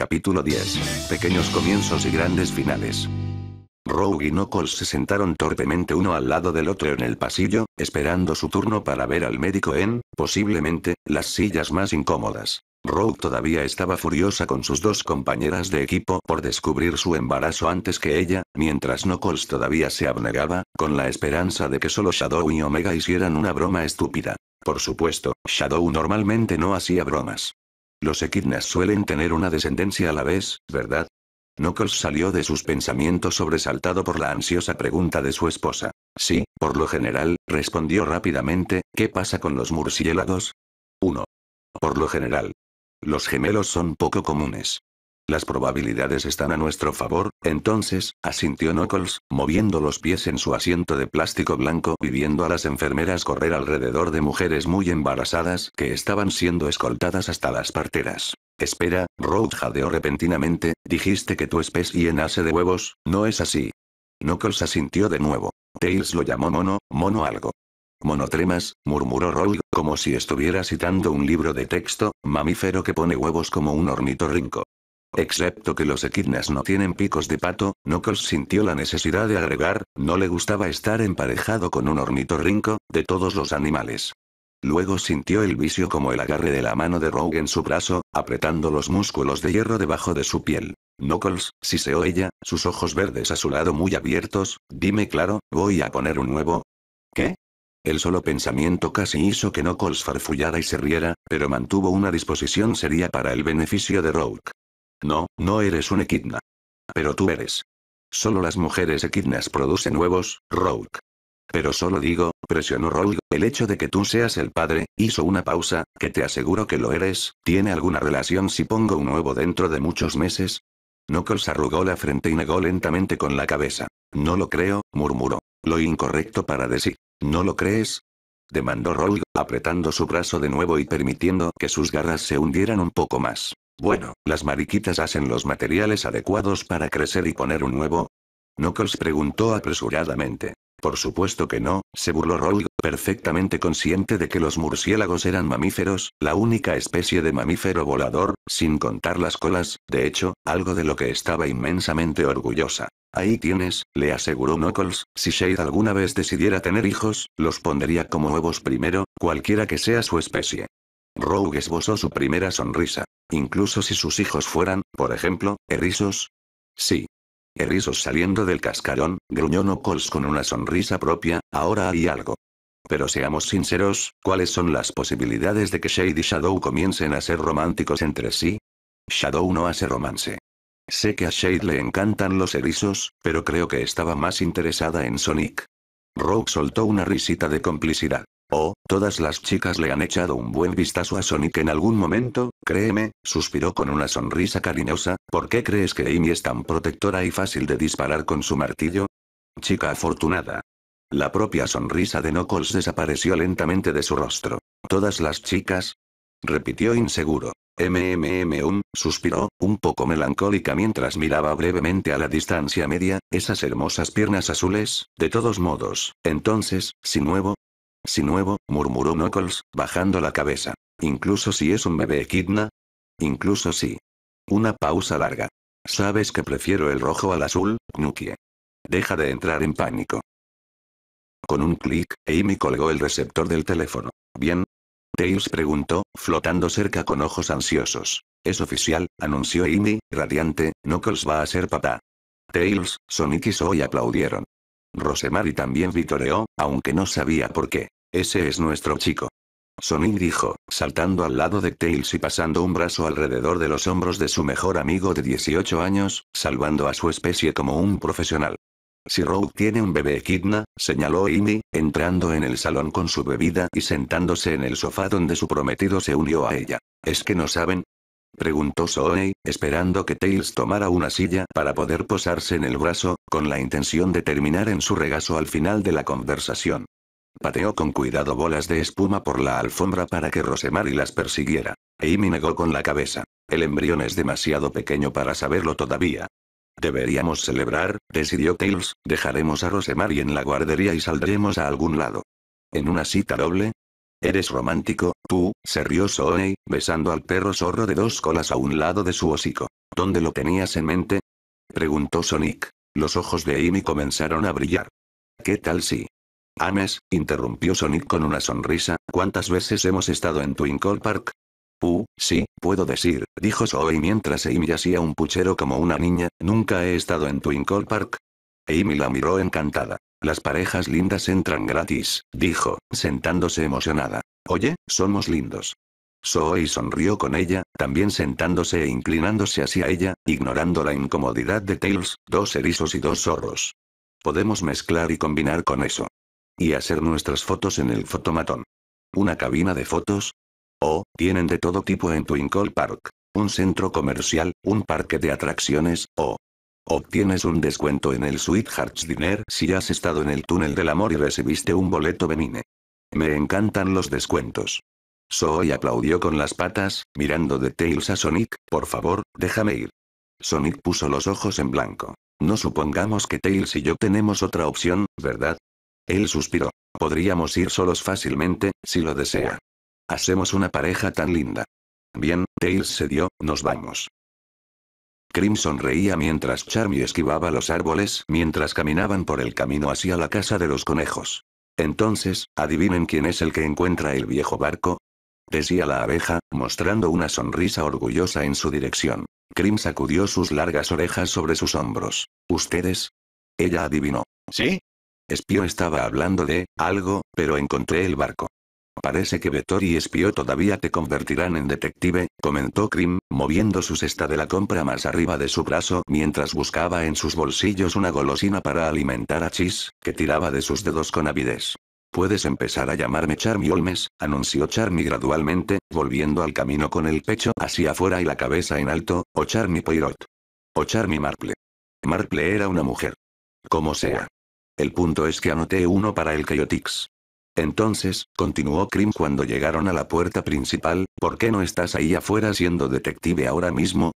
Capítulo 10. Pequeños comienzos y grandes finales. Rogue y Knuckles se sentaron torpemente uno al lado del otro en el pasillo, esperando su turno para ver al médico en, posiblemente, las sillas más incómodas. Rogue todavía estaba furiosa con sus dos compañeras de equipo por descubrir su embarazo antes que ella, mientras Knuckles todavía se abnegaba, con la esperanza de que solo Shadow y Omega hicieran una broma estúpida. Por supuesto, Shadow normalmente no hacía bromas. Los equidnas suelen tener una descendencia a la vez, ¿verdad? Knuckles salió de sus pensamientos sobresaltado por la ansiosa pregunta de su esposa. Sí, por lo general, respondió rápidamente, ¿qué pasa con los murciélagos? 1. Por lo general. Los gemelos son poco comunes. Las probabilidades están a nuestro favor, entonces, asintió Knuckles, moviendo los pies en su asiento de plástico blanco y viendo a las enfermeras correr alrededor de mujeres muy embarazadas que estaban siendo escoltadas hasta las parteras. Espera, Road jadeó repentinamente, dijiste que tu especie nace de huevos, ¿no es así? Knuckles asintió de nuevo. Tails lo llamó mono, mono algo. Monotremas, murmuró Rogue, como si estuviera citando un libro de texto, mamífero que pone huevos como un ornitorrinco. Excepto que los equidnas no tienen picos de pato, Knuckles sintió la necesidad de agregar, no le gustaba estar emparejado con un hornito ornitorrinco, de todos los animales. Luego sintió el vicio como el agarre de la mano de Rogue en su brazo, apretando los músculos de hierro debajo de su piel. Knuckles, si se ella, sus ojos verdes a su lado muy abiertos, dime claro, voy a poner un nuevo. ¿Qué? El solo pensamiento casi hizo que Knuckles farfullara y se riera, pero mantuvo una disposición seria para el beneficio de Rogue. No, no eres un equidna. Pero tú eres. Solo las mujeres equidnas producen huevos, Rogue. Pero solo digo, presionó Rogue, el hecho de que tú seas el padre, hizo una pausa, que te aseguro que lo eres, ¿tiene alguna relación si pongo un huevo dentro de muchos meses? Knuckles arrugó la frente y negó lentamente con la cabeza. No lo creo, murmuró. Lo incorrecto para decir. ¿No lo crees? demandó Rourke, apretando su brazo de nuevo y permitiendo que sus garras se hundieran un poco más. Bueno, las mariquitas hacen los materiales adecuados para crecer y poner un nuevo. Knuckles preguntó apresuradamente. Por supuesto que no, se burló Rogue, perfectamente consciente de que los murciélagos eran mamíferos, la única especie de mamífero volador, sin contar las colas, de hecho, algo de lo que estaba inmensamente orgullosa. Ahí tienes, le aseguró Knuckles, si Shade alguna vez decidiera tener hijos, los pondría como huevos primero, cualquiera que sea su especie. Rogue esbozó su primera sonrisa. Incluso si sus hijos fueran, por ejemplo, erizos. Sí. Erizos saliendo del cascarón, gruñó Knuckles con una sonrisa propia, ahora hay algo. Pero seamos sinceros, ¿cuáles son las posibilidades de que Shade y Shadow comiencen a ser románticos entre sí? Shadow no hace romance. Sé que a Shade le encantan los erizos, pero creo que estaba más interesada en Sonic. Rogue soltó una risita de complicidad. Oh, todas las chicas le han echado un buen vistazo a Sonic en algún momento, créeme, suspiró con una sonrisa cariñosa, ¿por qué crees que Amy es tan protectora y fácil de disparar con su martillo? Chica afortunada. La propia sonrisa de Knuckles desapareció lentamente de su rostro. ¿Todas las chicas? repitió inseguro. MMM 1 um, suspiró, un poco melancólica mientras miraba brevemente a la distancia media, esas hermosas piernas azules, de todos modos, entonces, si nuevo, si nuevo, murmuró Knuckles, bajando la cabeza. Incluso si es un bebé equidna. Incluso si. Una pausa larga. Sabes que prefiero el rojo al azul, nuki Deja de entrar en pánico. Con un clic, Amy colgó el receptor del teléfono. Bien. Tails preguntó, flotando cerca con ojos ansiosos. Es oficial, anunció Amy, radiante, Knuckles va a ser papá. Tails, Sonic y Zoe aplaudieron. Rosemary también vitoreó, aunque no sabía por qué. Ese es nuestro chico. Sonic dijo, saltando al lado de Tails y pasando un brazo alrededor de los hombros de su mejor amigo de 18 años, salvando a su especie como un profesional. Si Rogue tiene un bebé equidna», señaló Amy, entrando en el salón con su bebida y sentándose en el sofá donde su prometido se unió a ella. ¿Es que no saben? Preguntó Sonny, esperando que Tails tomara una silla para poder posarse en el brazo, con la intención de terminar en su regazo al final de la conversación. Pateó con cuidado bolas de espuma por la alfombra para que Rosemary las persiguiera. E Amy negó con la cabeza. El embrión es demasiado pequeño para saberlo todavía. Deberíamos celebrar, decidió Tails, dejaremos a Rosemary en la guardería y saldremos a algún lado. ¿En una cita doble? Eres romántico, tú, se rió Sony, besando al perro zorro de dos colas a un lado de su hocico. ¿Dónde lo tenías en mente? Preguntó Sonic. Los ojos de Amy comenzaron a brillar. ¿Qué tal si, Ames, interrumpió Sonic con una sonrisa, ¿cuántas veces hemos estado en Twinkle Park? Uh, sí, puedo decir, dijo Zoe mientras Amy hacía un puchero como una niña, nunca he estado en Twinkle Park. Amy la miró encantada. Las parejas lindas entran gratis, dijo, sentándose emocionada. Oye, somos lindos. Zoe sonrió con ella, también sentándose e inclinándose hacia ella, ignorando la incomodidad de Tails, dos erizos y dos zorros. Podemos mezclar y combinar con eso, y hacer nuestras fotos en el fotomatón. ¿Una cabina de fotos? o oh, tienen de todo tipo en Twinkle Park. Un centro comercial, un parque de atracciones, o... Oh. Obtienes un descuento en el Sweethearts Dinner si has estado en el túnel del amor y recibiste un boleto Benine. Me encantan los descuentos. Zoe aplaudió con las patas, mirando de Tails a Sonic, por favor, déjame ir. Sonic puso los ojos en blanco. No supongamos que Tails y yo tenemos otra opción, ¿verdad? Él suspiró. Podríamos ir solos fácilmente, si lo desea. Hacemos una pareja tan linda. Bien, Tails se dio, nos vamos. Crim sonreía mientras Charmy esquivaba los árboles mientras caminaban por el camino hacia la casa de los conejos. Entonces, adivinen quién es el que encuentra el viejo barco. Decía la abeja, mostrando una sonrisa orgullosa en su dirección. Crim sacudió sus largas orejas sobre sus hombros. ¿Ustedes? Ella adivinó. ¿Sí? Espio estaba hablando de algo, pero encontré el barco. Parece que Vettor y Espio todavía te convertirán en detective, comentó Krim, moviendo su cesta de la compra más arriba de su brazo mientras buscaba en sus bolsillos una golosina para alimentar a Chis, que tiraba de sus dedos con avidez. Puedes empezar a llamarme Charmy Olmes, anunció Charmy gradualmente, volviendo al camino con el pecho hacia afuera y la cabeza en alto, o oh, Charmy Poirot. O oh, Charmy Marple. Marple era una mujer. Como sea. El punto es que anoté uno para el Coyotix. Entonces, continuó Krim cuando llegaron a la puerta principal, ¿por qué no estás ahí afuera siendo detective ahora mismo?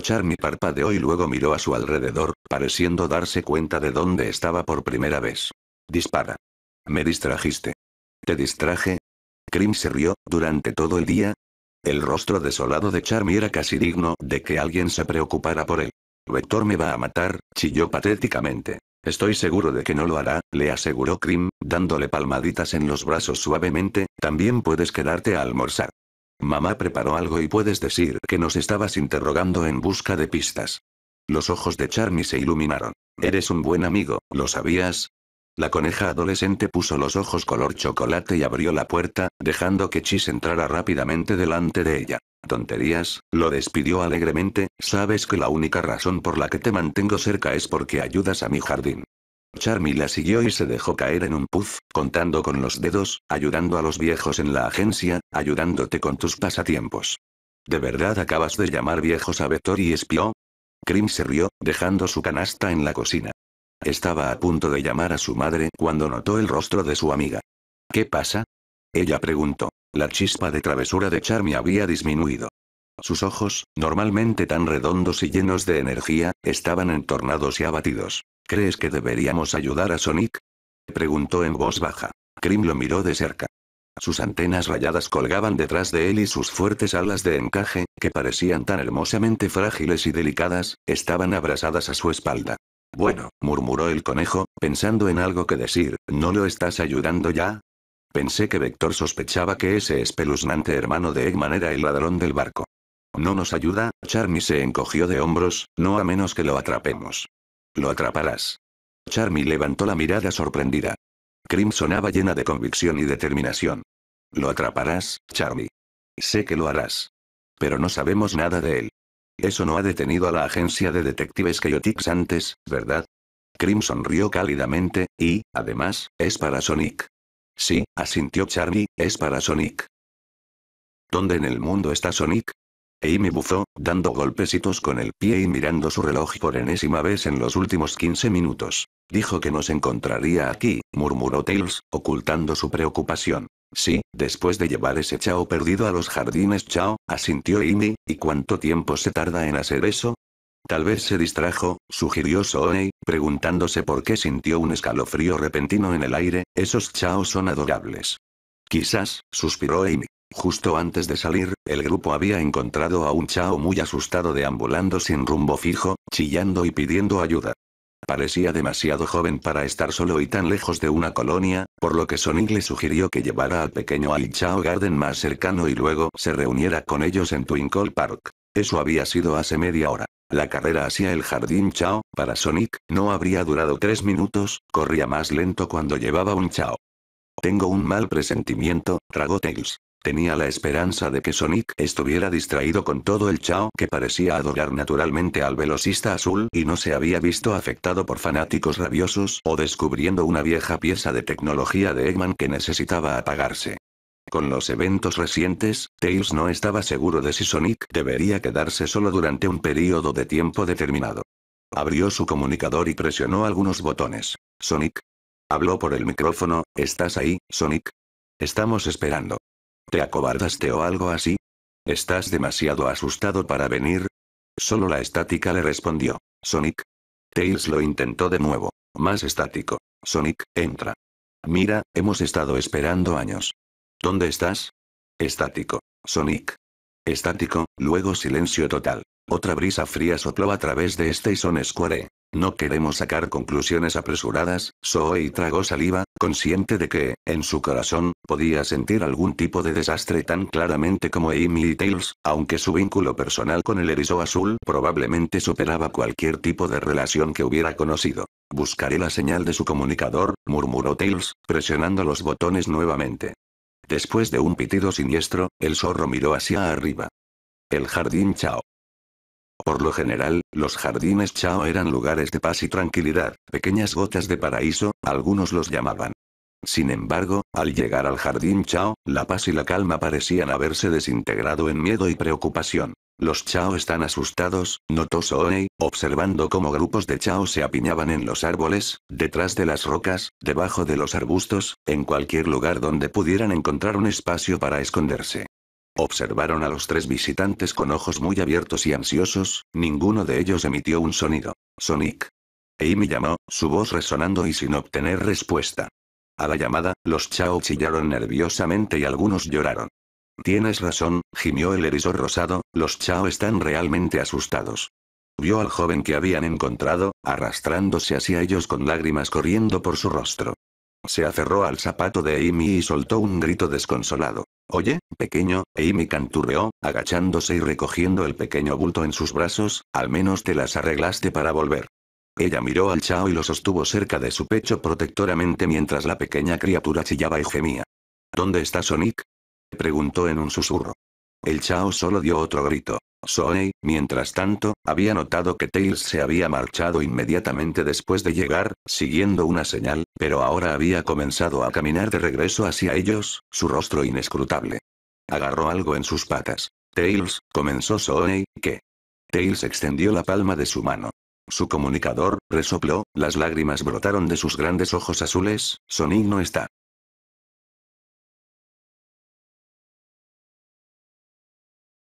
Charmy parpadeó y luego miró a su alrededor, pareciendo darse cuenta de dónde estaba por primera vez. Dispara. Me distrajiste. ¿Te distraje? Krim se rió, durante todo el día. El rostro desolado de Charmy era casi digno de que alguien se preocupara por él. Vector me va a matar, chilló patéticamente. Estoy seguro de que no lo hará, le aseguró Krim, dándole palmaditas en los brazos suavemente, también puedes quedarte a almorzar. Mamá preparó algo y puedes decir que nos estabas interrogando en busca de pistas. Los ojos de Charmy se iluminaron. Eres un buen amigo, ¿lo sabías? La coneja adolescente puso los ojos color chocolate y abrió la puerta, dejando que Chis entrara rápidamente delante de ella. Tonterías, lo despidió alegremente, sabes que la única razón por la que te mantengo cerca es porque ayudas a mi jardín. Charmy la siguió y se dejó caer en un puff, contando con los dedos, ayudando a los viejos en la agencia, ayudándote con tus pasatiempos. ¿De verdad acabas de llamar viejos a Vector y espió? Krim se rió, dejando su canasta en la cocina. Estaba a punto de llamar a su madre cuando notó el rostro de su amiga. ¿Qué pasa? Ella preguntó. La chispa de travesura de Charmy había disminuido. Sus ojos, normalmente tan redondos y llenos de energía, estaban entornados y abatidos. ¿Crees que deberíamos ayudar a Sonic? Preguntó en voz baja. Krim lo miró de cerca. Sus antenas rayadas colgaban detrás de él y sus fuertes alas de encaje, que parecían tan hermosamente frágiles y delicadas, estaban abrazadas a su espalda. Bueno, murmuró el conejo, pensando en algo que decir, ¿no lo estás ayudando ya? Pensé que Vector sospechaba que ese espeluznante hermano de Eggman era el ladrón del barco. No nos ayuda, Charmy se encogió de hombros, no a menos que lo atrapemos. Lo atraparás. Charmy levantó la mirada sorprendida. Crim sonaba llena de convicción y determinación. Lo atraparás, Charmy. Sé que lo harás. Pero no sabemos nada de él. Eso no ha detenido a la agencia de detectives Chaotix antes, ¿verdad? Crimson sonrió cálidamente, y, además, es para Sonic. Sí, asintió Charlie, es para Sonic. ¿Dónde en el mundo está Sonic? Amy buzó, dando golpecitos con el pie y mirando su reloj por enésima vez en los últimos 15 minutos. Dijo que nos encontraría aquí, murmuró Tails, ocultando su preocupación. Sí, después de llevar ese chao perdido a los jardines chao, asintió Amy, ¿y cuánto tiempo se tarda en hacer eso? Tal vez se distrajo, sugirió Sooney, preguntándose por qué sintió un escalofrío repentino en el aire, esos chaos son adorables. Quizás, suspiró Amy. Justo antes de salir, el grupo había encontrado a un chao muy asustado deambulando sin rumbo fijo, chillando y pidiendo ayuda. Parecía demasiado joven para estar solo y tan lejos de una colonia, por lo que Sonic le sugirió que llevara al pequeño al Chao Garden más cercano y luego se reuniera con ellos en Twinkle Park. Eso había sido hace media hora. La carrera hacia el jardín Chao, para Sonic, no habría durado tres minutos, corría más lento cuando llevaba un Chao. Tengo un mal presentimiento, tragó Tails. Tenía la esperanza de que Sonic estuviera distraído con todo el Chao que parecía adorar naturalmente al velocista azul y no se había visto afectado por fanáticos rabiosos o descubriendo una vieja pieza de tecnología de Eggman que necesitaba apagarse. Con los eventos recientes, Tails no estaba seguro de si Sonic debería quedarse solo durante un periodo de tiempo determinado. Abrió su comunicador y presionó algunos botones. Sonic. Habló por el micrófono, ¿estás ahí, Sonic? Estamos esperando. ¿Te acobardaste o algo así? ¿Estás demasiado asustado para venir? Solo la estática le respondió. Sonic. Tails lo intentó de nuevo. Más estático. Sonic, entra. Mira, hemos estado esperando años. ¿Dónde estás? Estático. Sonic. Estático, luego silencio total. Otra brisa fría sopló a través de este son Square. No queremos sacar conclusiones apresuradas, Zoe tragó saliva, consciente de que, en su corazón, podía sentir algún tipo de desastre tan claramente como Amy y Tails, aunque su vínculo personal con el erizo azul probablemente superaba cualquier tipo de relación que hubiera conocido. Buscaré la señal de su comunicador, murmuró Tails, presionando los botones nuevamente. Después de un pitido siniestro, el zorro miró hacia arriba. El jardín Chao. Por lo general, los jardines Chao eran lugares de paz y tranquilidad, pequeñas gotas de paraíso, algunos los llamaban. Sin embargo, al llegar al jardín Chao, la paz y la calma parecían haberse desintegrado en miedo y preocupación. Los chao están asustados, notó Sonic, observando cómo grupos de chao se apiñaban en los árboles, detrás de las rocas, debajo de los arbustos, en cualquier lugar donde pudieran encontrar un espacio para esconderse. Observaron a los tres visitantes con ojos muy abiertos y ansiosos, ninguno de ellos emitió un sonido. Sonic. Amy llamó, su voz resonando y sin obtener respuesta. A la llamada, los chao chillaron nerviosamente y algunos lloraron. Tienes razón, gimió el erizo rosado, los Chao están realmente asustados. Vio al joven que habían encontrado, arrastrándose hacia ellos con lágrimas corriendo por su rostro. Se aferró al zapato de Amy y soltó un grito desconsolado. Oye, pequeño, Amy canturreó, agachándose y recogiendo el pequeño bulto en sus brazos, al menos te las arreglaste para volver. Ella miró al Chao y lo sostuvo cerca de su pecho protectoramente mientras la pequeña criatura chillaba y gemía. ¿Dónde está Sonic? Preguntó en un susurro. El Chao solo dio otro grito. Sony, mientras tanto, había notado que Tails se había marchado inmediatamente después de llegar, siguiendo una señal, pero ahora había comenzado a caminar de regreso hacia ellos, su rostro inescrutable. Agarró algo en sus patas. Tails, comenzó Sony, que. Tails extendió la palma de su mano. Su comunicador, resopló, las lágrimas brotaron de sus grandes ojos azules, Sonic no está.